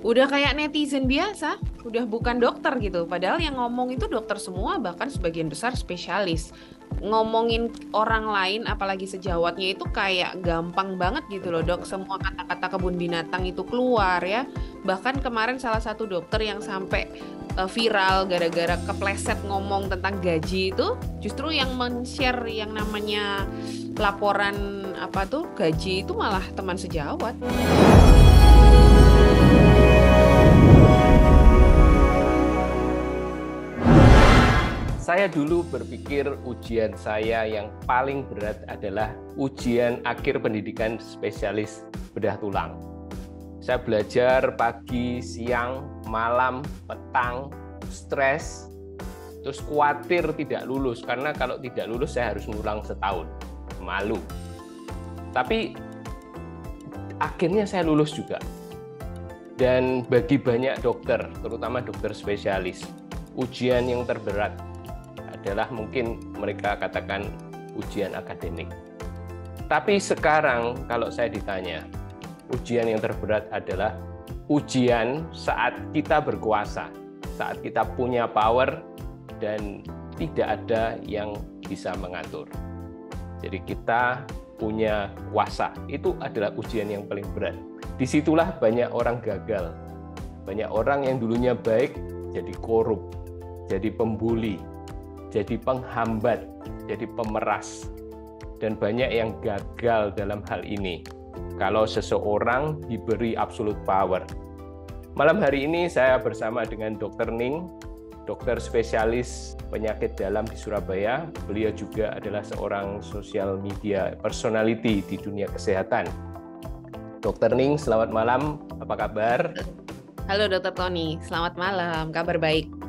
udah kayak netizen biasa, udah bukan dokter gitu. Padahal yang ngomong itu dokter semua, bahkan sebagian besar spesialis. Ngomongin orang lain, apalagi sejawatnya itu kayak gampang banget gitu loh dok. Semua kata-kata kebun binatang itu keluar ya. Bahkan kemarin salah satu dokter yang sampai eh, viral gara-gara kepleset ngomong tentang gaji itu, justru yang men-share yang namanya laporan apa tuh gaji itu malah teman sejawat. saya dulu berpikir ujian saya yang paling berat adalah ujian akhir pendidikan spesialis bedah tulang. Saya belajar pagi, siang, malam, petang, stres, terus khawatir tidak lulus karena kalau tidak lulus saya harus ngulang setahun. Malu. Tapi akhirnya saya lulus juga. Dan bagi banyak dokter, terutama dokter spesialis, ujian yang terberat adalah mungkin mereka katakan ujian akademik. Tapi sekarang kalau saya ditanya, ujian yang terberat adalah ujian saat kita berkuasa, saat kita punya power dan tidak ada yang bisa mengatur. Jadi kita punya kuasa. Itu adalah ujian yang paling berat. Disitulah banyak orang gagal. Banyak orang yang dulunya baik jadi korup, jadi pembuli, jadi penghambat, jadi pemeras. Dan banyak yang gagal dalam hal ini. Kalau seseorang diberi absolute power. Malam hari ini saya bersama dengan Dr. Ning, dokter spesialis penyakit dalam di Surabaya. Beliau juga adalah seorang social media personality di dunia kesehatan. Dokter Ning, selamat malam. Apa kabar? Halo Dokter Tony, selamat malam. Kabar baik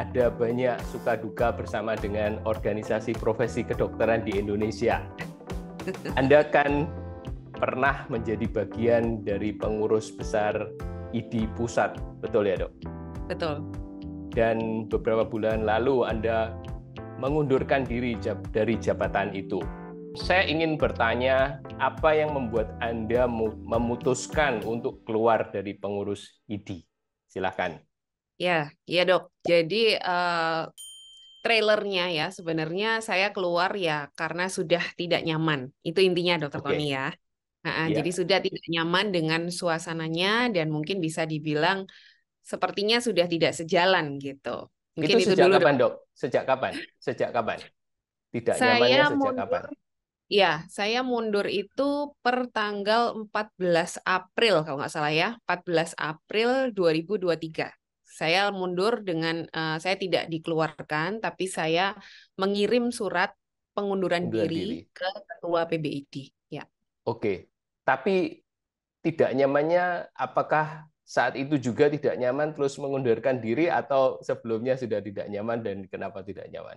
ada banyak suka duka bersama dengan organisasi profesi kedokteran di Indonesia. Anda kan pernah menjadi bagian dari pengurus besar ID pusat, betul ya dok? Betul. Dan beberapa bulan lalu Anda mengundurkan diri dari jabatan itu. Saya ingin bertanya, apa yang membuat Anda memutuskan untuk keluar dari pengurus ID? Silahkan. Ya, ya dok. Jadi uh, trailernya ya sebenarnya saya keluar ya karena sudah tidak nyaman. Itu intinya dokter okay. Tony ya. Uh, yeah. Jadi sudah tidak nyaman dengan suasananya dan mungkin bisa dibilang sepertinya sudah tidak sejalan gitu. Mungkin itu, itu sejak dulu, kapan dok? Sejak kapan? Sejak kapan? Tidak saya nyamannya sejak mundur, kapan? Ya, saya mundur itu per tanggal 14 April kalau nggak salah ya, 14 April 2023. Saya mundur dengan uh, saya tidak dikeluarkan, tapi saya mengirim surat pengunduran diri, diri ke ketua PBID. Ya. Oke, tapi tidak nyamannya apakah saat itu juga tidak nyaman terus mengundurkan diri atau sebelumnya sudah tidak nyaman dan kenapa tidak nyaman?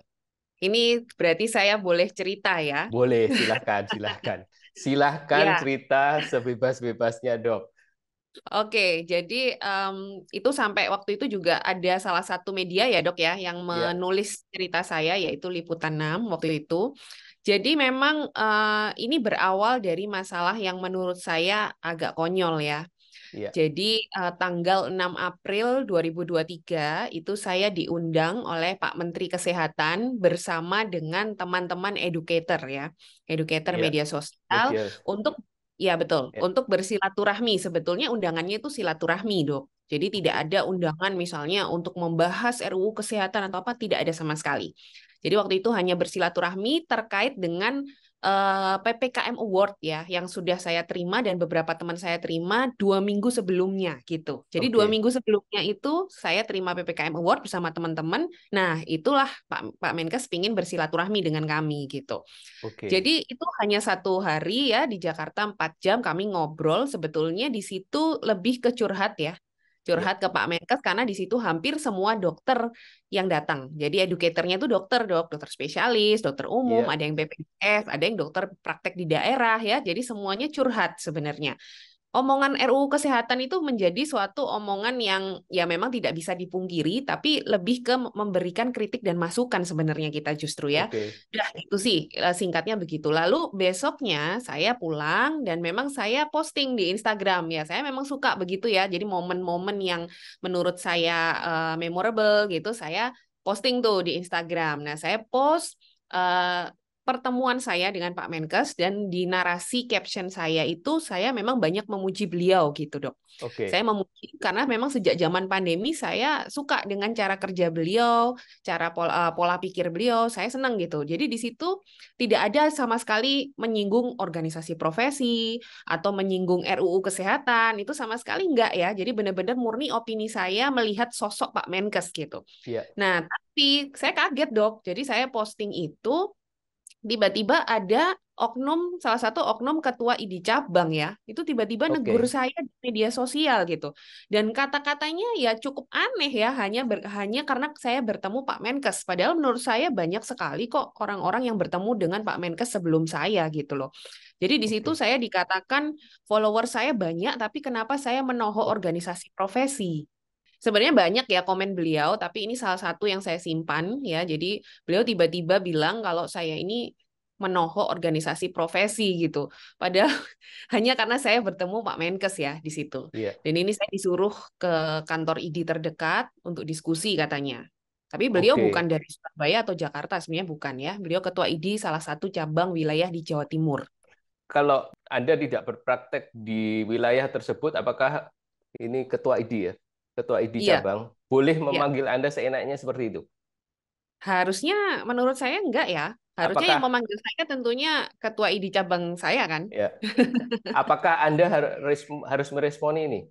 Ini berarti saya boleh cerita ya? Boleh, silahkan, silahkan. Silahkan ya. cerita sebebas-bebasnya dok. Oke, jadi um, itu sampai waktu itu juga ada salah satu media ya dok ya yang iya. menulis yeah. cerita saya yaitu Liputan 6 waktu itu. Jadi memang uh, ini berawal dari masalah yang menurut saya agak konyol ya. Yeah. Jadi uh, tanggal 6 April 2023 itu saya diundang oleh Pak Menteri Kesehatan bersama dengan teman-teman educator ya, educator yeah. media sosial yeah. untuk Iya betul. Ya. Untuk bersilaturahmi sebetulnya undangannya itu silaturahmi dok. Jadi tidak ada undangan misalnya untuk membahas RUU kesehatan atau apa tidak ada sama sekali. Jadi waktu itu hanya bersilaturahmi terkait dengan Eh, PPKM Award ya yang sudah saya terima dan beberapa teman saya terima dua minggu sebelumnya gitu. Jadi okay. dua minggu sebelumnya itu saya terima PPKM Award bersama teman-teman. Nah itulah Pak Pak Menkes ingin bersilaturahmi dengan kami gitu. Okay. Jadi itu hanya satu hari ya di Jakarta empat jam kami ngobrol sebetulnya di situ lebih kecurhat ya curhat ya. ke Pak Menkes karena di situ hampir semua dokter yang datang. Jadi edukatornya itu dokter, dok, dokter spesialis, dokter umum, yeah. ada yang BPJS, ada yang dokter praktek di daerah ya. Jadi semuanya curhat sebenarnya omongan RUU kesehatan itu menjadi suatu omongan yang ya memang tidak bisa dipungkiri tapi lebih ke memberikan kritik dan masukan sebenarnya kita justru ya. Okay. Nah, itu sih e, singkatnya begitu. Lalu besoknya saya pulang dan memang saya posting di Instagram ya. Saya memang suka begitu ya. Jadi momen-momen yang menurut saya uh, memorable gitu saya posting tuh di Instagram. Nah, saya post uh, pertemuan saya dengan Pak Menkes dan di narasi caption saya itu saya memang banyak memuji beliau gitu dok. Okay. Saya memuji karena memang sejak zaman pandemi saya suka dengan cara kerja beliau, cara pola, eh, pola pikir beliau, saya senang gitu. Jadi di situ tidak ada sama sekali menyinggung organisasi profesi atau menyinggung RUU kesehatan itu sama sekali enggak ya. Jadi benar-benar murni opini saya melihat sosok Pak Menkes gitu. Yeah. Nah tapi saya kaget dok. Jadi saya posting itu tiba-tiba ada oknum salah satu oknum ketua ID cabang ya itu tiba-tiba okay. negur saya di media sosial gitu dan kata-katanya ya cukup aneh ya hanya ber, hanya karena saya bertemu Pak Menkes padahal menurut saya banyak sekali kok orang-orang yang bertemu dengan Pak Menkes sebelum saya gitu loh jadi di situ okay. saya dikatakan follower saya banyak tapi kenapa saya menohok organisasi profesi Sebenarnya banyak ya komen beliau, tapi ini salah satu yang saya simpan ya. Jadi beliau tiba-tiba bilang kalau saya ini menohok organisasi profesi gitu. Padahal hanya karena saya bertemu Pak Menkes ya di situ. Yeah. Dan ini saya disuruh ke kantor ID terdekat untuk diskusi katanya. Tapi beliau okay. bukan dari Surabaya atau Jakarta sebenarnya bukan ya. Beliau ketua ID salah satu cabang wilayah di Jawa Timur. Kalau Anda tidak berpraktek di wilayah tersebut, apakah ini ketua ID ya? ketua ID iya. cabang boleh iya. memanggil iya. Anda seenaknya seperti itu? Harusnya menurut saya enggak ya. Harusnya Apakah, yang memanggil saya tentunya ketua ID cabang saya kan. Ya. Apakah Anda harus harus merespon ini?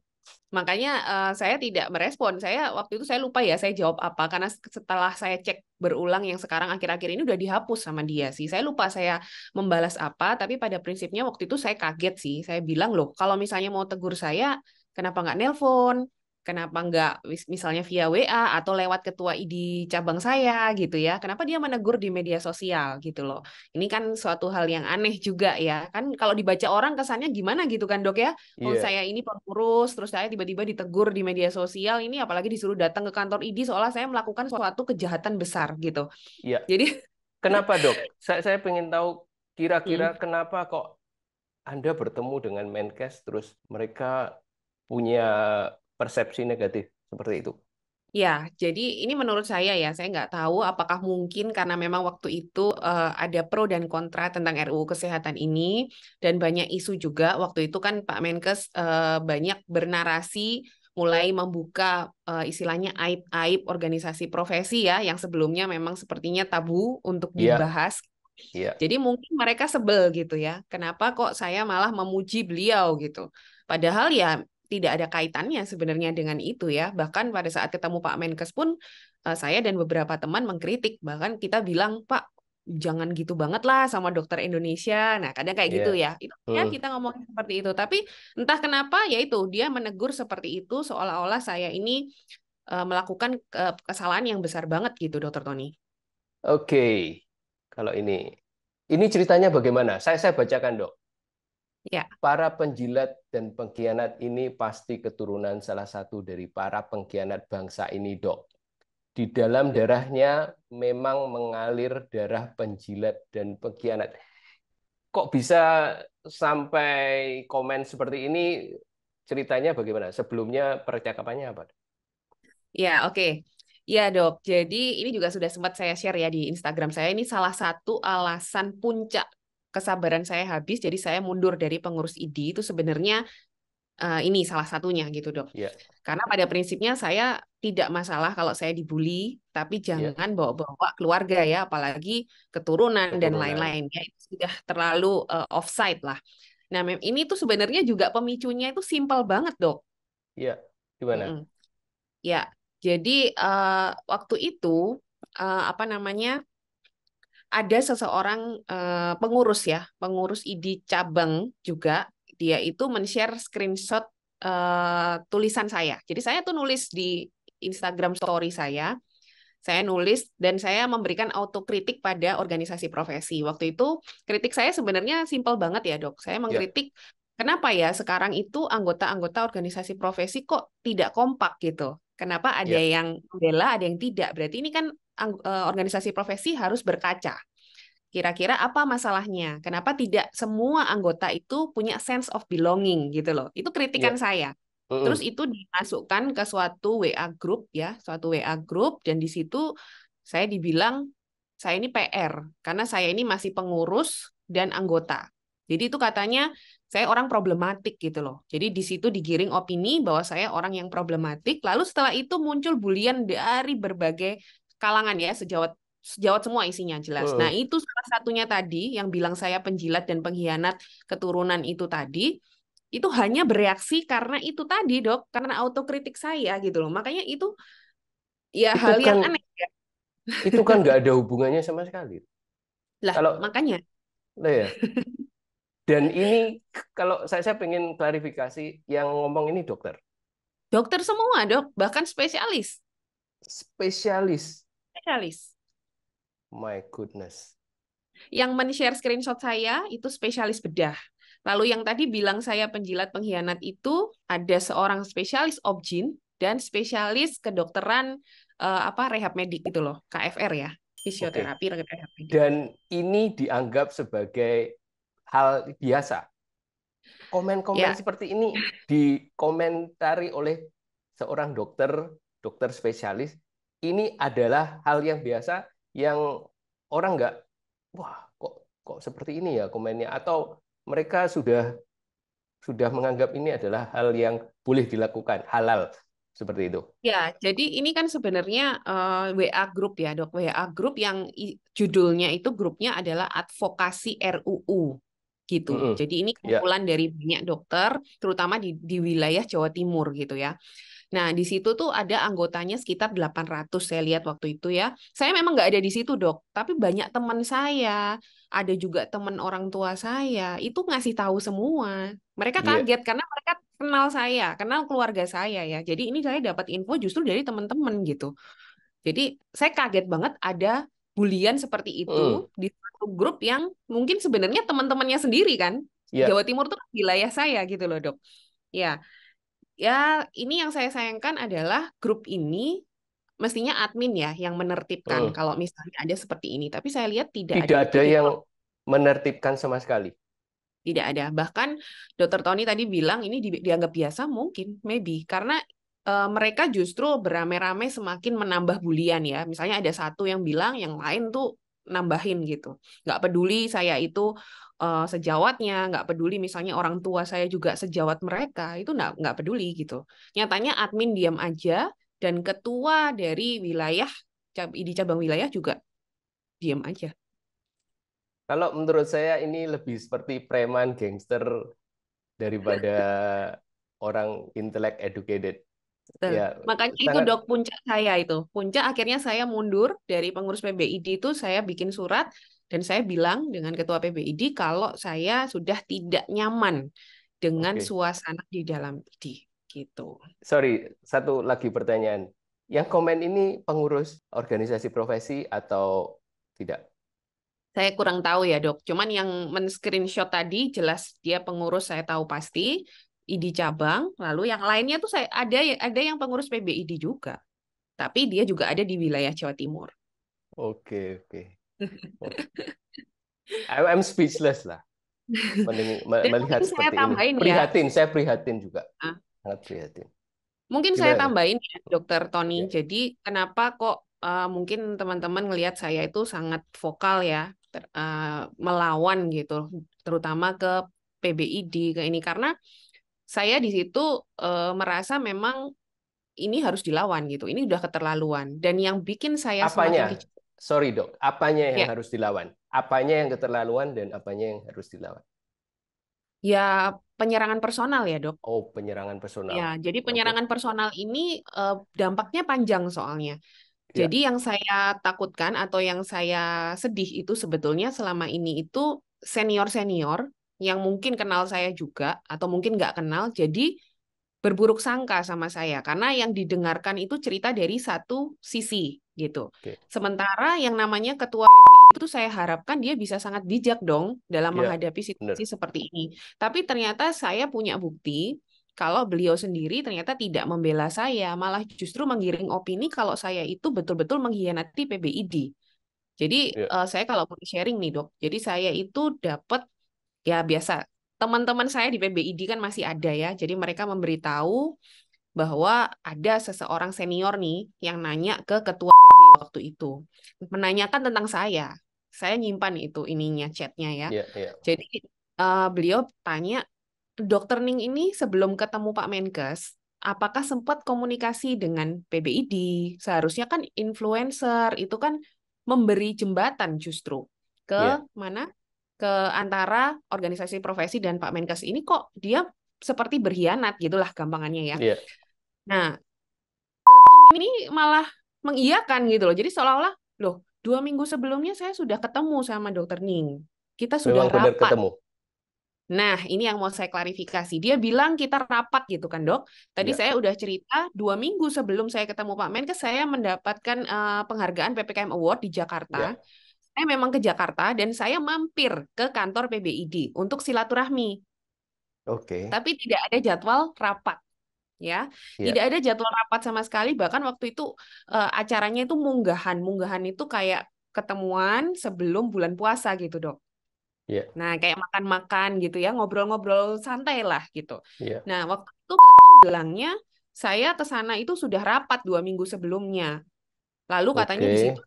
Makanya uh, saya tidak merespon. Saya waktu itu saya lupa ya saya jawab apa karena setelah saya cek berulang yang sekarang akhir-akhir ini udah dihapus sama dia sih. Saya lupa saya membalas apa tapi pada prinsipnya waktu itu saya kaget sih. Saya bilang loh kalau misalnya mau tegur saya kenapa nggak nelpon? kenapa nggak misalnya via WA atau lewat ketua ID cabang saya gitu ya kenapa dia menegur di media sosial gitu loh ini kan suatu hal yang aneh juga ya kan kalau dibaca orang kesannya gimana gitu kan dok ya yeah. Oh, iya. saya ini pengurus terus saya tiba-tiba ditegur di media sosial ini apalagi disuruh datang ke kantor ID seolah saya melakukan suatu kejahatan besar gitu yeah. jadi kenapa dok saya saya pengen tahu kira-kira hmm. kenapa kok anda bertemu dengan Menkes terus mereka punya persepsi negatif seperti itu. Ya, jadi ini menurut saya ya, saya nggak tahu apakah mungkin karena memang waktu itu uh, ada pro dan kontra tentang RUU Kesehatan ini, dan banyak isu juga, waktu itu kan Pak Menkes uh, banyak bernarasi mulai membuka uh, istilahnya aib-aib organisasi profesi ya, yang sebelumnya memang sepertinya tabu untuk ya. dibahas. Yeah. Yeah. Jadi mungkin mereka sebel gitu ya, kenapa kok saya malah memuji beliau gitu. Padahal ya tidak ada kaitannya sebenarnya dengan itu ya. Bahkan pada saat ketemu Pak Menkes pun eh, saya dan beberapa teman mengkritik bahkan kita bilang Pak jangan gitu banget lah sama dokter Indonesia. Nah, kadang kayak yeah. gitu iya, ya. Itu ya kita ngomong seperti itu, tapi entah kenapa ya itu dia menegur seperti itu seolah-olah saya ini uh, melakukan uh, kesalahan yang besar banget gitu, Dokter Tony. Oke. Okay. Kalau ini ini ceritanya bagaimana? Saya saya bacakan, Dok. Ya. Para penjilat dan pengkhianat ini pasti keturunan salah satu dari para pengkhianat bangsa ini, dok. Di dalam ya. darahnya memang mengalir darah penjilat dan pengkhianat. Kok bisa sampai komen seperti ini? Ceritanya bagaimana? Sebelumnya percakapannya apa? Ya, oke. Okay. Ya dok, jadi ini juga sudah sempat saya share ya di Instagram saya. Ini salah satu alasan puncak kesabaran saya habis jadi saya mundur dari pengurus ID itu sebenarnya uh, ini salah satunya gitu dok. Yeah. Karena pada prinsipnya saya tidak masalah kalau saya dibully, tapi iya. jangan yeah. bawa-bawa keluarga ya, apalagi keturunan, keturunan. dan lain-lain ya itu sudah terlalu uh, offside lah. Nah ini tuh sebenarnya juga pemicunya itu simpel banget dok. Iya, yeah. gimana? Mm Ya, jadi uh, waktu itu uh, apa namanya? ada seseorang uh, pengurus ya, pengurus ID cabang juga, dia itu men-share screenshot uh, tulisan saya. Jadi saya tuh nulis di Instagram story saya, saya nulis dan saya memberikan autokritik pada organisasi profesi. Waktu itu kritik saya sebenarnya simpel banget ya, Dok. Saya ya. mengkritik yeah. kenapa ya sekarang itu anggota-anggota organisasi profesi kok tidak kompak gitu. Kenapa ada yeah. yang membela, ada yang tidak? Berarti ini kan Eh, organisasi profesi harus berkaca. Kira-kira apa masalahnya? Kenapa tidak semua anggota itu punya sense of belonging gitu loh? Itu kritikan yeah. saya. Terus itu dimasukkan ke suatu WA group ya, suatu WA group dan di situ saya dibilang saya ini PR karena saya ini masih pengurus dan anggota. Jadi itu katanya saya orang problematik gitu loh. Jadi di situ digiring opini bahwa saya orang yang problematik. Lalu setelah itu muncul bulian dari berbagai kalangan ya sejawat sejawat semua isinya jelas. Uh. Nah, itu salah satunya tadi yang bilang saya penjilat dan pengkhianat keturunan itu tadi itu hanya bereaksi karena itu tadi, Dok, karena autokritik saya gitu loh. Makanya itu ya itu hal kan, yang aneh ya. Itu kan nggak ada hubungannya sama sekali. Lah, kalau makanya. Lah ya. Dan ini kalau saya saya pengen klarifikasi yang ngomong ini dokter. Dokter semua, Dok, bahkan spesialis. Spesialis spesialis. My goodness. Yang men-share screenshot saya itu spesialis bedah. Lalu yang tadi bilang saya penjilat pengkhianat itu ada seorang spesialis objin dan spesialis kedokteran uh, apa rehab medik gitu loh, KFR ya, fisioterapi okay. rehab medik. Dan ini dianggap sebagai hal biasa. Komen-komen ya. seperti ini dikomentari oleh seorang dokter, dokter spesialis ini adalah hal yang biasa yang orang nggak wah kok kok seperti ini ya komennya atau mereka sudah sudah menganggap ini adalah hal yang boleh dilakukan halal seperti itu. Ya, jadi ini kan sebenarnya uh, eh, WA grup ya, Dok. WA grup yang judulnya itu grupnya adalah advokasi RUU gitu. Mm -hmm. Jadi ini ya. kumpulan yeah. dari banyak dokter terutama di di wilayah Jawa Timur gitu ya. Nah, di situ tuh ada anggotanya sekitar 800 saya lihat waktu itu ya. Saya memang nggak ada di situ, Dok, tapi banyak teman saya, ada juga teman orang tua saya, itu ngasih tahu semua. Mereka iya. kaget yeah. karena mereka kenal saya, kenal keluarga saya ya. Jadi ini saya dapat info justru dari teman-teman gitu. Jadi saya kaget banget ada bulian seperti itu mm. di satu grup yang mungkin sebenarnya teman-temannya sendiri kan. Yeah. Jawa Timur tuh wilayah saya gitu loh, Dok. Ya. Yeah ya ini yang saya sayangkan adalah grup ini mestinya admin ya yang menertibkan hmm. kalau misalnya ada seperti ini tapi saya lihat tidak tidak ada, ada yang menertibkan sama sekali tidak ada bahkan dokter Tony tadi bilang ini dianggap biasa mungkin maybe karena uh, mereka justru beramai-ramai semakin menambah bulian ya misalnya ada satu yang bilang yang lain tuh nambahin gitu. Nggak peduli saya itu uh, sejawatnya, nggak peduli misalnya orang tua saya juga sejawat mereka, itu nggak nggak peduli gitu. Nyatanya admin diam aja dan ketua dari wilayah di cabang wilayah juga diam aja. Kalau menurut saya ini lebih seperti preman gangster daripada orang intelek educated. Betul. Ya, Makanya sangat... itu dok puncak saya itu. Puncak akhirnya saya mundur dari pengurus PBID itu saya bikin surat dan saya bilang dengan ketua PBID kalau saya sudah tidak nyaman dengan okay. suasana di dalam ID gitu. Sorry, satu lagi pertanyaan. Yang komen ini pengurus organisasi profesi atau tidak? Saya kurang tahu ya dok. Cuman yang men-screenshot tadi jelas dia pengurus saya tahu pasti. ID cabang, lalu yang lainnya tuh saya ada ada yang pengurus PBID juga. Tapi dia juga ada di wilayah Jawa Timur. Oke, oke. oke. I'm speechless lah. melihat saya seperti tambahin ini. Ya. Prihatin, saya prihatin juga. Ah. Sangat prihatin. Mungkin Gimana? saya tambahin ya, Dokter Tony. Ya. Jadi kenapa kok uh, mungkin teman-teman ngelihat saya itu sangat vokal ya, ter, uh, melawan gitu, terutama ke PBID ke ini karena saya di situ uh, merasa memang ini harus dilawan gitu. Ini udah keterlaluan. Dan yang bikin saya apanya? Semakin... Sorry dok, apanya yang ya. harus dilawan? Apanya yang keterlaluan dan apanya yang harus dilawan? Ya penyerangan personal ya dok. Oh penyerangan personal. Ya jadi penyerangan okay. personal ini uh, dampaknya panjang soalnya. Ya. Jadi yang saya takutkan atau yang saya sedih itu sebetulnya selama ini itu senior-senior yang mungkin kenal saya juga atau mungkin nggak kenal jadi berburuk sangka sama saya karena yang didengarkan itu cerita dari satu sisi gitu. Okay. Sementara yang namanya ketua PBB itu saya harapkan dia bisa sangat bijak dong dalam yeah, menghadapi situasi bener. seperti ini. Tapi ternyata saya punya bukti kalau beliau sendiri ternyata tidak membela saya, malah justru menggiring opini kalau saya itu betul-betul mengkhianati PBID. Jadi yeah. Iya. uh, saya kalau mau sharing nih dok, jadi saya itu dapat ya biasa teman-teman saya di PBID kan masih ada ya. Jadi mereka memberitahu bahwa ada seseorang senior nih yang nanya ke ketua PBID waktu itu. Menanyakan tentang saya. Saya nyimpan itu ininya chatnya ya. Yeah, yeah. Jadi uh, beliau tanya, Dokter Ning ini sebelum ketemu Pak Menkes, apakah sempat komunikasi dengan PBID? Seharusnya kan influencer itu kan memberi jembatan justru ke yeah. mana ke antara organisasi profesi dan Pak Menkes ini kok dia seperti berkhianat gitulah gampangannya ya. Yeah. Nah, ini malah mengiyakan gitu loh. Jadi seolah-olah loh dua minggu sebelumnya saya sudah ketemu sama dokter Ning. Kita sudah Memang rapat. Ketemu. Nah, ini yang mau saya klarifikasi. Dia bilang kita rapat gitu kan, dok. Tadi ya. saya udah cerita dua minggu sebelum saya ketemu Pak Menkes, saya mendapatkan uh, penghargaan PPKM Award di Jakarta. Ya saya eh, memang ke Jakarta dan saya mampir ke kantor PBID untuk silaturahmi. Oke. Okay. Tapi tidak ada jadwal rapat, ya. Yeah. Tidak ada jadwal rapat sama sekali. Bahkan waktu itu uh, acaranya itu munggahan, munggahan itu kayak ketemuan sebelum bulan puasa gitu dok. Yeah. Nah kayak makan-makan gitu ya, ngobrol-ngobrol santai lah gitu. Yeah. Nah waktu itu bilangnya saya ke sana itu sudah rapat dua minggu sebelumnya. Lalu katanya okay. di situ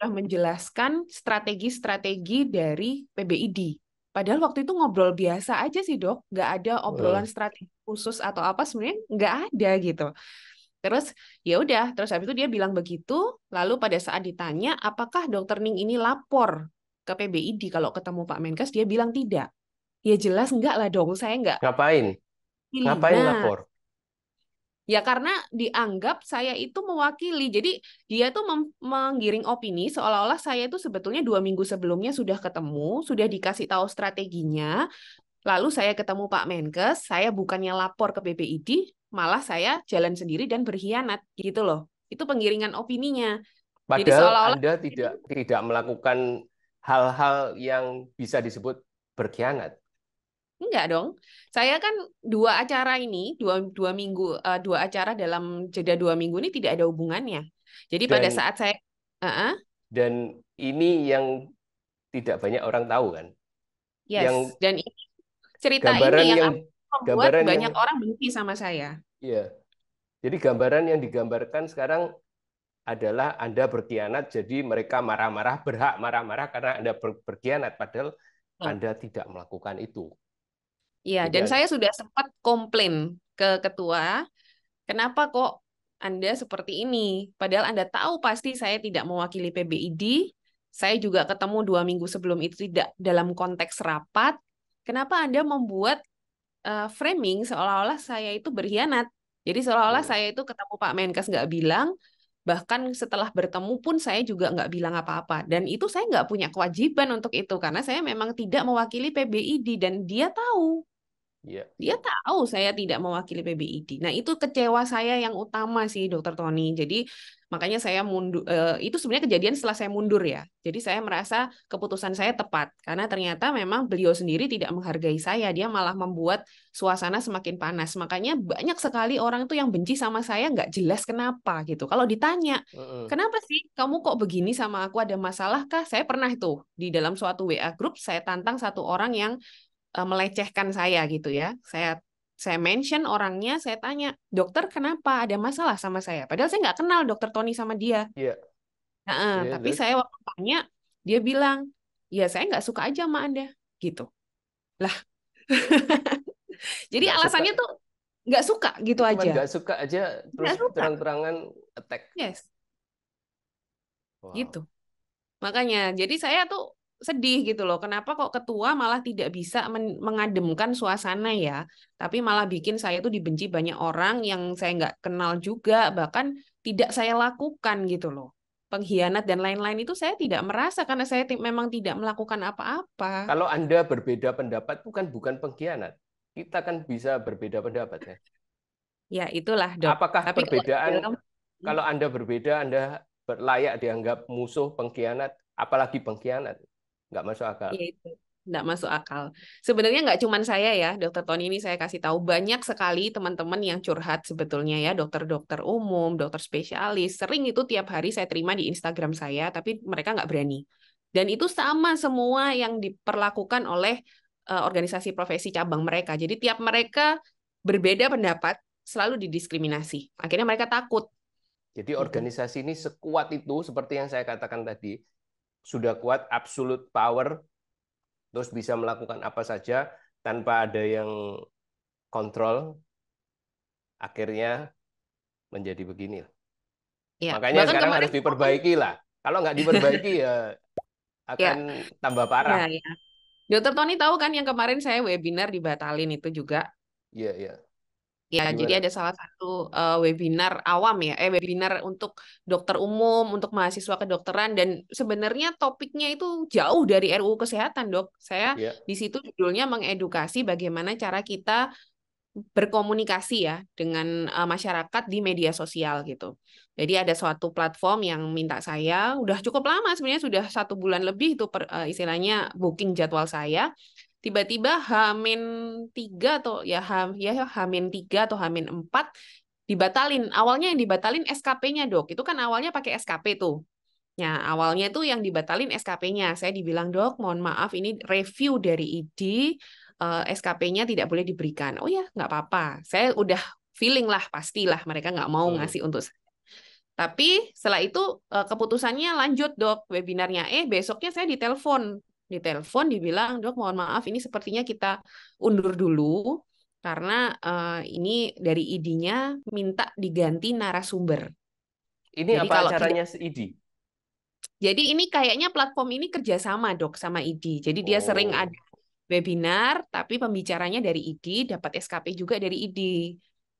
sudah menjelaskan strategi-strategi dari PBID. Padahal waktu itu ngobrol biasa aja sih dok, nggak ada obrolan strategi khusus atau apa sebenarnya nggak ada gitu. Terus ya udah, terus habis itu dia bilang begitu. Lalu pada saat ditanya apakah dokter Ning ini lapor ke PBID kalau ketemu Pak Menkes, dia bilang tidak. Ya jelas nggak lah dong, saya nggak. Ngapain? Ngapain nah, lapor? Ya karena dianggap saya itu mewakili. Jadi dia tuh menggiring opini seolah-olah saya itu sebetulnya dua minggu sebelumnya sudah ketemu, sudah dikasih tahu strateginya. Lalu saya ketemu Pak Menkes, saya bukannya lapor ke BPID, malah saya jalan sendiri dan berkhianat gitu loh. Itu penggiringan opininya. Padahal Jadi seolah-olah Anda tidak tidak melakukan hal-hal yang bisa disebut berkhianat. Enggak dong. Saya kan dua acara ini, dua, dua minggu, uh, dua acara dalam jeda dua minggu ini tidak ada hubungannya. Jadi dan, pada saat saya... Uh -uh. Dan ini yang tidak banyak orang tahu kan? Yes, yang dan ini, cerita gambaran ini yang, yang membuat banyak yang, orang benci sama saya. Iya. Jadi gambaran yang digambarkan sekarang adalah Anda berkhianat, jadi mereka marah-marah, berhak marah-marah karena Anda berkhianat, padahal iya. Anda tidak melakukan itu. Iya, dan saya sudah sempat komplain ke ketua, kenapa kok Anda seperti ini? Padahal Anda tahu pasti saya tidak mewakili PBID, saya juga ketemu dua minggu sebelum itu tidak dalam konteks rapat. Kenapa Anda membuat uh, framing seolah-olah saya itu berkhianat? Jadi seolah-olah iya. saya itu ketemu Pak Menkes nggak bilang, bahkan setelah bertemu pun saya juga nggak bilang apa-apa dan itu saya nggak punya kewajiban untuk itu karena saya memang tidak mewakili PBID dan dia tahu Yeah. Dia tahu saya tidak mewakili PBID. Nah, itu kecewa saya yang utama sih, Dokter Tony. Jadi makanya saya mundur. Eh, itu sebenarnya kejadian setelah saya mundur ya. Jadi saya merasa keputusan saya tepat karena ternyata memang beliau sendiri tidak menghargai saya. Dia malah membuat suasana semakin panas. Makanya banyak sekali orang itu yang benci sama saya nggak jelas kenapa gitu. Kalau ditanya, uh -uh. kenapa sih kamu kok begini sama aku? Ada masalah kah? Saya pernah itu di dalam suatu WA group saya tantang satu orang yang uh, melecehkan saya gitu ya. Saya saya mention orangnya, saya tanya, dokter kenapa ada masalah sama saya? Padahal saya nggak kenal dokter Tony sama dia. Iya. Nah, yeah, tapi that's... saya waktu tanya, dia bilang, ya saya nggak suka aja sama Anda. Gitu. Lah. Jadi gak alasannya suka. tuh nggak suka gitu Cuman aja. Nggak suka aja, terus terang-terangan attack. Yes. Wow. Gitu. Makanya, jadi saya tuh sedih gitu loh. Kenapa kok ketua malah tidak bisa men mengademkan suasana ya? Tapi malah bikin saya tuh dibenci banyak orang yang saya nggak kenal juga, bahkan tidak saya lakukan gitu loh. Pengkhianat dan lain-lain itu saya tidak merasa karena saya memang tidak melakukan apa-apa. Kalau Anda berbeda pendapat bukan bukan pengkhianat. Kita kan bisa berbeda pendapat ya. Ya, itulah, Dok. Apakah Tapi perbedaan kalau, kalau Anda berbeda Anda layak dianggap musuh, pengkhianat, apalagi pengkhianat? nggak masuk akal. Iya itu nggak masuk akal. Sebenarnya nggak cuma saya ya, dokter Tony ini saya kasih tahu banyak sekali teman-teman yang curhat sebetulnya ya, dokter-dokter umum, dokter spesialis, sering itu tiap hari saya terima di Instagram saya, tapi mereka nggak berani. Dan itu sama semua yang diperlakukan oleh uh, organisasi profesi cabang mereka. Jadi tiap mereka berbeda pendapat, selalu didiskriminasi. Akhirnya mereka takut. Jadi gitu. organisasi ini sekuat itu, seperti yang saya katakan tadi, sudah kuat absolute power terus bisa melakukan apa saja tanpa ada yang kontrol akhirnya menjadi begini ya, makanya sekarang harus diperbaiki lah kalau nggak diperbaiki ya iya. akan ya. tambah parah ya, ya. Dokter Tony tahu kan yang kemarin saya webinar dibatalin itu juga iya iya Ya, Gimana? jadi ada salah satu uh, webinar awam ya, eh webinar untuk dokter umum, untuk mahasiswa kedokteran dan sebenarnya topiknya itu jauh dari RUU kesehatan, Dok. Saya yeah. di situ judulnya mengedukasi bagaimana cara kita berkomunikasi ya dengan uh, masyarakat di media sosial gitu. Jadi ada suatu platform yang minta saya udah cukup lama sebenarnya sudah satu bulan lebih itu per, uh, istilahnya booking jadwal saya tiba-tiba Hamin tiga atau ya H, ya Hamin tiga atau Hamin empat dibatalin. Awalnya yang dibatalin SKP-nya, Dok. Itu kan awalnya pakai SKP tuh. ya awalnya tuh yang dibatalin SKP-nya. Saya dibilang, "Dok, mohon maaf ini review dari ID uh, eh, SKP-nya tidak boleh diberikan." Oh ya, nggak apa-apa. Saya udah feeling lah pastilah mereka nggak mau ngasih untuk Tapi setelah itu eh, keputusannya lanjut dok webinarnya. Eh besoknya saya ditelepon ditelepon dibilang dok mohon maaf ini sepertinya kita undur dulu karena uh, ini dari ID-nya minta diganti narasumber. Ini Jadi apa kalau acaranya tidak... ID? Jadi ini kayaknya platform ini kerjasama dok sama ID. Jadi oh. dia sering oh. ada webinar tapi pembicaranya dari ID dapat SKP juga dari ID.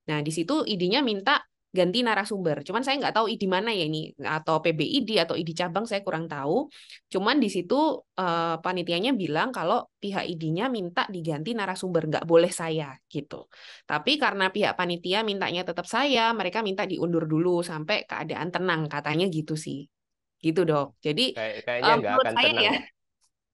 Nah di situ ID-nya minta ganti narasumber. Cuman saya nggak tahu ID mana ya ini atau PBID atau ID cabang saya kurang tahu. Cuman di situ eh, panitianya bilang kalau pihak ID-nya minta diganti narasumber nggak boleh saya gitu. Tapi karena pihak panitia mintanya tetap saya, mereka minta diundur dulu sampai keadaan tenang katanya gitu sih. Gitu dong. Jadi Kay kayaknya um, akan tenang. ya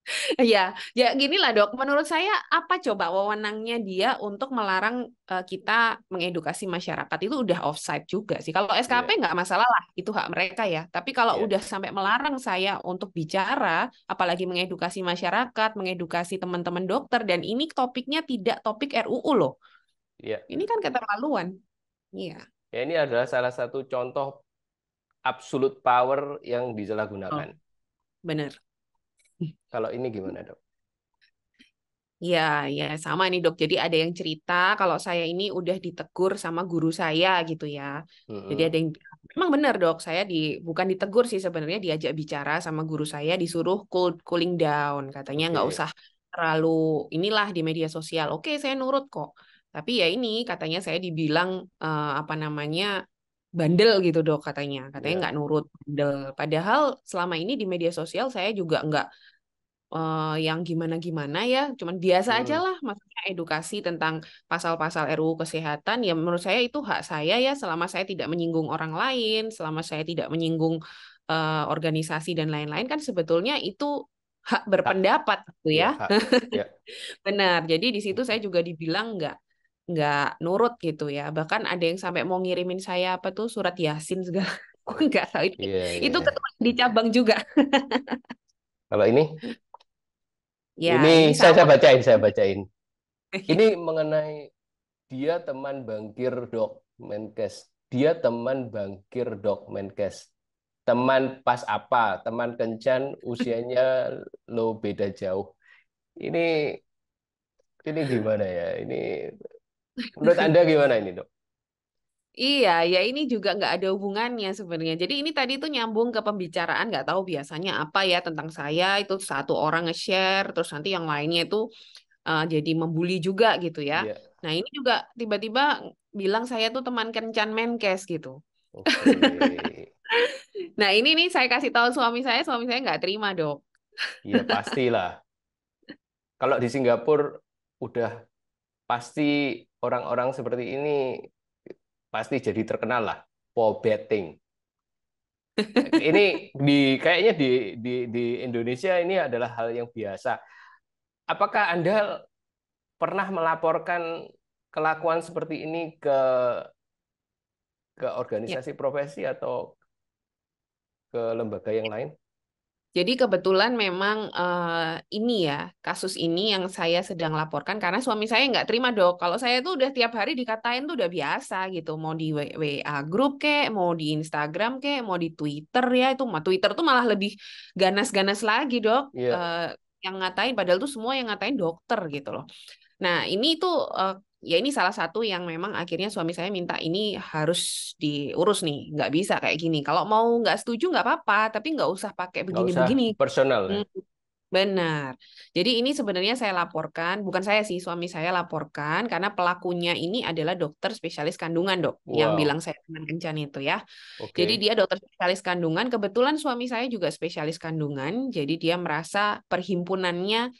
Iya, ya, ya lah dok. Menurut saya apa coba wewenangnya dia untuk melarang uh, kita mengedukasi masyarakat itu udah offside juga sih. Kalau iya. SKP nggak yeah. masalah lah, itu hak mereka ya. Tapi kalau yeah. udah sampai melarang saya untuk bicara, apalagi mengedukasi masyarakat, mengedukasi teman-teman dokter, dan ini topiknya tidak topik RUU loh. Yeah. Ini kan keterlaluan. Iya. Yeah. Ya, ini adalah salah satu contoh absolute power yang disalahgunakan. Oh, benar. Kalau ini gimana dok? Ya, ya sama nih dok. Jadi ada yang cerita kalau saya ini udah ditegur sama guru saya gitu ya. hmm Jadi ada yang memang benar dok. Saya di bukan ditegur sih sebenarnya diajak bicara sama guru saya disuruh cool, cooling down. Katanya nggak okay. usah terlalu inilah di media sosial. Oke, okay, saya nurut kok. Tapi ya ini katanya saya dibilang uh, apa namanya bandel gitu dok katanya katanya iya. nggak yeah. nurut bandel padahal selama ini di media sosial saya juga nggak uh, yang gimana gimana ya cuman biasa hmm. aja lah maksudnya edukasi tentang pasal-pasal RUU kesehatan ya menurut saya itu hak saya ya selama saya tidak menyinggung orang lain selama saya tidak menyinggung uh, organisasi dan lain-lain kan sebetulnya itu hak berpendapat tuh gitu ya, ya, ya. benar jadi di situ hmm. saya juga dibilang nggak nggak nurut gitu ya bahkan ada yang sampai mau ngirimin saya apa tuh surat yasin segala aku nggak tahu iya, iya, itu yeah, itu ketua di cabang juga kalau ini ya, ini, ini saya, saya bacain saya bacain ini mengenai dia teman bangkir dok menkes dia teman bangkir dok menkes teman pas apa teman kencan usianya lo beda jauh ini ini gimana ya ini Menurut Anda gimana ini, Dok? Iya, ya ini juga nggak ada hubungannya sebenarnya. Jadi ini tadi tuh nyambung ke pembicaraan nggak tahu biasanya apa ya tentang saya itu satu orang nge-share terus nanti yang lainnya itu uh, jadi membuli juga gitu ya. Yeah. Nah ini juga tiba-tiba bilang saya tuh teman kencan menkes gitu. Okay. nah ini nih saya kasih tahu suami saya, suami saya nggak terima dok. Iya pastilah. Kalau di Singapura udah pasti orang-orang seperti ini pasti jadi terkenal lah po betting. ini di kayaknya di di di Indonesia ini adalah hal yang biasa. Apakah Anda pernah melaporkan kelakuan seperti ini ke ke ya. organisasi ya. profesi atau ke lembaga yang lain? Jadi kebetulan memang uh, ini ya kasus ini yang saya sedang laporkan karena suami saya nggak terima dok. Kalau saya tuh udah tiap hari dikatain tuh udah biasa gitu. Mau di WA grup kek, mau di Instagram kek, mau di Twitter ya itu. Twitter tuh malah lebih ganas-ganas lagi dok. Yeah. Iya. Uh, yang ngatain padahal tuh semua yang ngatain dokter gitu loh. Nah ini tuh uh, ya ini salah satu yang memang akhirnya suami saya minta ini harus diurus nih nggak bisa kayak gini kalau mau nggak setuju nggak apa-apa tapi nggak usah pakai begini-begini personal ya? hmm. Benar. Jadi ini sebenarnya saya laporkan, bukan saya sih, suami saya laporkan karena pelakunya ini adalah dokter spesialis kandungan, Dok, wow. yang bilang saya dengan kencan itu ya. Okay. Jadi dia dokter spesialis kandungan, kebetulan suami saya juga spesialis kandungan, jadi dia merasa perhimpunannya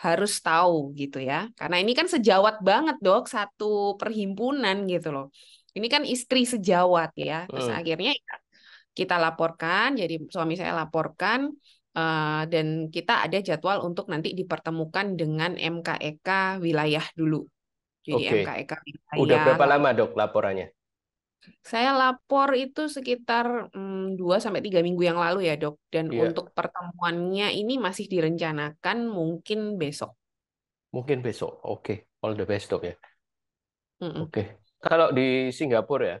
harus tahu gitu ya. Karena ini kan sejawat banget dok, satu perhimpunan gitu loh. Ini kan istri sejawat ya. Terus hmm. akhirnya ya kita laporkan, jadi suami saya laporkan eh, dan kita ada jadwal untuk nanti dipertemukan dengan MKEK e wilayah dulu. Jadi okay. MKEK e wilayah. Udah berapa lama dok laporannya? Saya lapor itu sekitar mmm, dua 2 sampai 3 minggu yang lalu ya, Dok. Dan yeah. untuk pertemuannya ini masih direncanakan mungkin besok. Mungkin besok. Oke, okay. all the best, Dok ya. Mm -mm. Oke. Okay. Kalau di Singapura ya,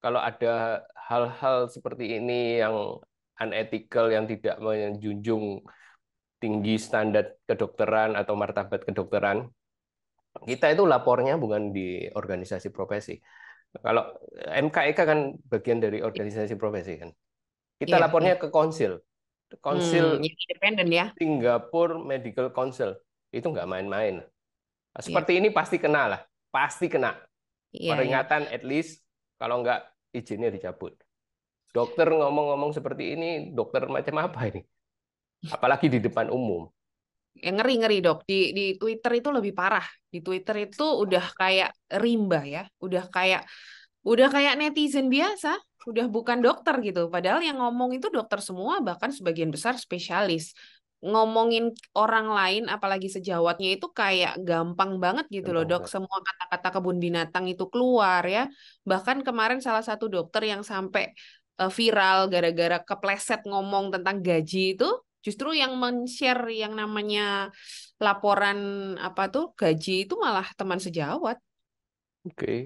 kalau ada hal-hal seperti ini yang unethical yang tidak menjunjung tinggi standar kedokteran atau martabat kedokteran, kita itu lapornya bukan di organisasi profesi kalau MKEK e kan bagian dari organisasi profesi kan. Kita ya, lapornya ke konsil. Konsil hmm, independen ya. Singapura Medical Council itu nggak main-main. Iya. Seperti ya. ini pasti kena lah, pasti kena. Ya, Peringatan ya. at least kalau nggak izinnya dicabut. Dokter ngomong-ngomong seperti ini, dokter macam apa ini? Apalagi di depan umum yang ngeri ngeri dok di di Twitter itu lebih parah di Twitter itu udah kayak rimba ya udah kayak udah kayak netizen biasa udah bukan dokter gitu padahal yang ngomong itu dokter semua bahkan sebagian besar spesialis ngomongin orang lain apalagi sejawatnya itu kayak gampang banget gitu loh dok semua kata-kata kebun binatang itu keluar ya bahkan kemarin salah satu dokter yang sampai eh, viral gara-gara kepleset ngomong tentang gaji itu Justru yang men-share yang namanya laporan apa tuh gaji itu malah teman sejawat. Oke. Okay.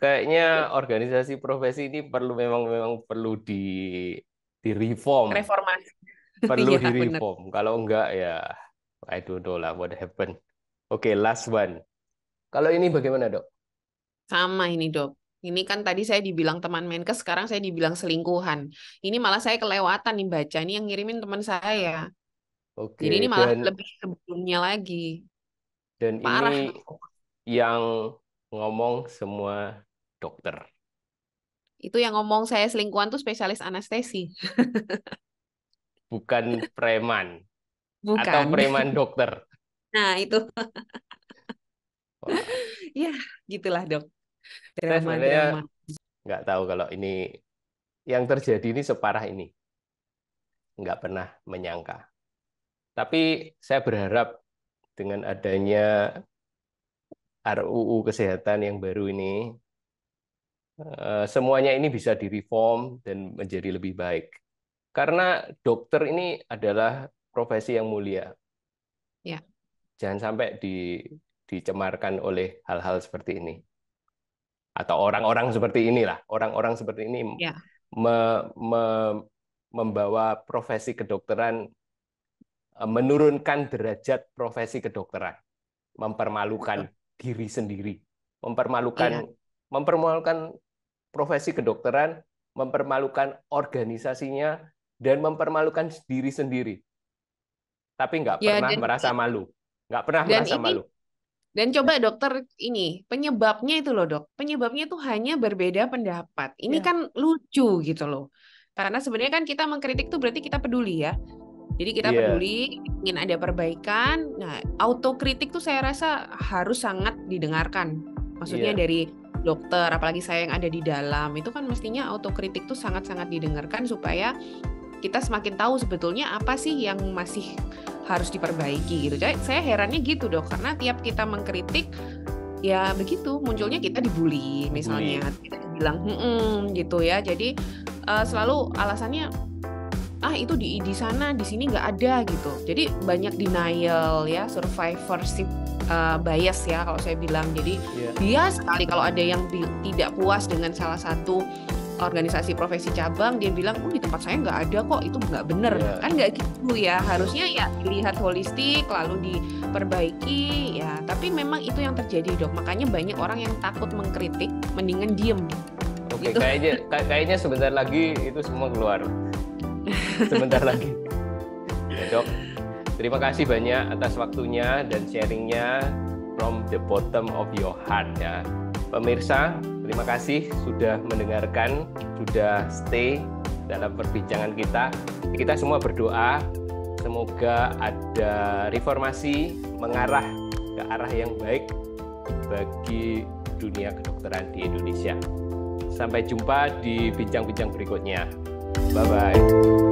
Kayaknya organisasi profesi ini perlu memang memang perlu di di reform. Reformasi. Perlu ya, di reform. Bener. Kalau enggak ya I don't know lah what happened. Oke, okay, last one. Kalau ini bagaimana, Dok? Sama ini, Dok. Ini kan tadi saya dibilang teman menkes, sekarang saya dibilang selingkuhan. Ini malah saya kelewatan nih baca, ini yang ngirimin teman saya. Oke. Jadi ini malah dan, lebih sebelumnya lagi. Dan Parah. ini yang ngomong semua dokter. Itu yang ngomong saya selingkuhan tuh spesialis anestesi. Bukan preman. Bukan. Atau preman dokter. Nah, itu. Wah. ya, gitulah, Dok drama drama nggak tahu kalau ini yang terjadi ini separah ini nggak pernah menyangka tapi saya berharap dengan adanya RUU kesehatan yang baru ini eh, semuanya ini bisa direform dan menjadi lebih baik karena dokter ini adalah profesi yang mulia ya. jangan sampai di, dicemarkan oleh hal-hal seperti ini atau orang-orang seperti inilah orang-orang seperti ini ya. me, me, membawa profesi kedokteran e, menurunkan derajat profesi kedokteran mempermalukan Betul. diri sendiri mempermalukan ya. mempermalukan profesi kedokteran mempermalukan organisasinya dan mempermalukan diri sendiri tapi nggak ya, pernah merasa malu nggak pernah merasa ini, malu dan coba dokter ini penyebabnya itu loh dok, penyebabnya itu hanya berbeda pendapat. Ini ya. kan lucu gitu loh. Karena sebenarnya kan kita mengkritik tuh berarti kita peduli ya. Jadi kita yeah. peduli, ingin ada perbaikan. Nah, autokritik tuh saya rasa harus sangat didengarkan. Maksudnya yeah. dari dokter, apalagi saya yang ada di dalam, itu kan mestinya autokritik tuh sangat-sangat didengarkan supaya kita semakin tahu sebetulnya apa sih yang masih harus diperbaiki gitu. Jadi saya herannya gitu dok, karena tiap kita mengkritik ya begitu munculnya kita dibully misalnya, Bully. kita bilang gitu ya. Jadi uh, selalu alasannya ah itu di di sana di sini nggak ada gitu. Jadi banyak denial ya survivorship uh, bias ya kalau saya bilang. Jadi yeah. bias sekali kalau ada yang tidak puas dengan salah satu organisasi profesi cabang dia bilang oh di tempat saya nggak ada kok itu nggak bener yeah. kan nggak gitu ya harusnya ya dilihat holistik lalu diperbaiki ya tapi memang itu yang terjadi dok makanya banyak orang yang takut mengkritik mendingan diem Oke, okay, gitu. kayaknya kayaknya sebentar lagi itu semua keluar. Sebentar lagi. Ya, dok, terima kasih banyak atas waktunya dan sharingnya from the bottom of your heart ya. Pemirsa, Terima kasih sudah mendengarkan, sudah stay dalam perbincangan kita. Kita semua berdoa semoga ada reformasi mengarah ke arah yang baik bagi dunia kedokteran di Indonesia. Sampai jumpa di bincang-bincang berikutnya. Bye bye.